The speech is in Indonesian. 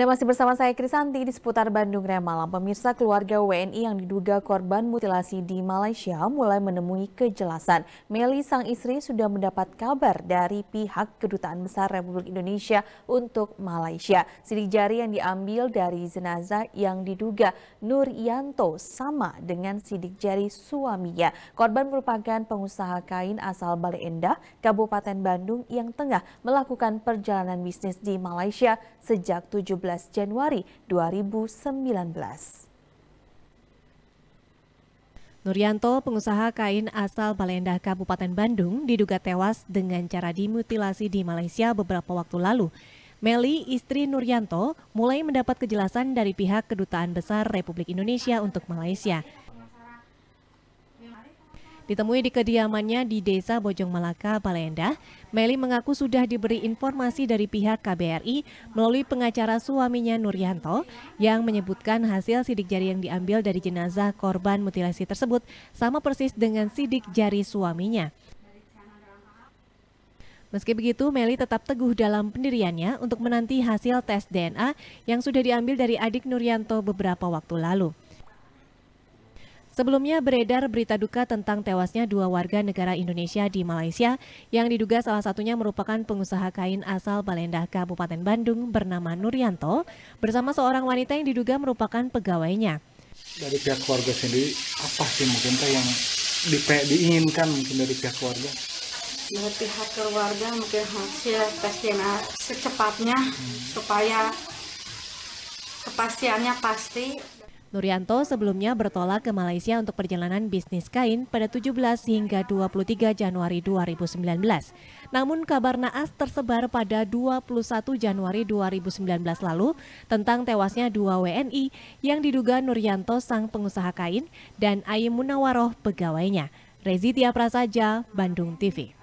Dan masih bersama saya Krisanti di seputar Bandung Raya Malam. Pemirsa keluarga WNI yang diduga korban mutilasi di Malaysia mulai menemui kejelasan. Meli sang istri sudah mendapat kabar dari pihak Kedutaan Besar Republik Indonesia untuk Malaysia. Sidik jari yang diambil dari jenazah yang diduga Nur Yanto sama dengan sidik jari suaminya. Korban merupakan pengusaha kain asal Bale Endah, Kabupaten Bandung yang tengah melakukan perjalanan bisnis di Malaysia sejak 17 17 Januari 2019. Nuryanto, pengusaha kain asal Balendah Kabupaten Bandung, diduga tewas dengan cara dimutilasi di Malaysia beberapa waktu lalu. Meli, istri Nuryanto, mulai mendapat kejelasan dari pihak Kedutaan Besar Republik Indonesia untuk Malaysia. Ditemui di kediamannya di Desa Bojong Malaka, Palendah, Meli mengaku sudah diberi informasi dari pihak KBRI melalui pengacara suaminya Nuryanto yang menyebutkan hasil sidik jari yang diambil dari jenazah korban mutilasi tersebut sama persis dengan sidik jari suaminya. Meski begitu, Meli tetap teguh dalam pendiriannya untuk menanti hasil tes DNA yang sudah diambil dari adik Nuryanto beberapa waktu lalu. Sebelumnya beredar berita duka tentang tewasnya dua warga negara Indonesia di Malaysia yang diduga salah satunya merupakan pengusaha kain asal Balendah Kabupaten Bandung bernama Nuryanto bersama seorang wanita yang diduga merupakan pegawainya. Dari pihak keluarga sendiri, apa sih mungkin yang di, diinginkan mungkin dari pihak keluarga? Dari pihak keluarga mungkin hasil tesnya secepatnya hmm. supaya kepastiannya pasti Nurianto sebelumnya bertolak ke Malaysia untuk perjalanan bisnis kain pada 17 hingga 23 Januari 2019. Namun kabar naas tersebar pada 21 Januari 2019 lalu tentang tewasnya dua WNI yang diduga Nurianto sang pengusaha kain dan Ayi Munawaroh pegawainya. Rezitia Prasaja, Bandung TV.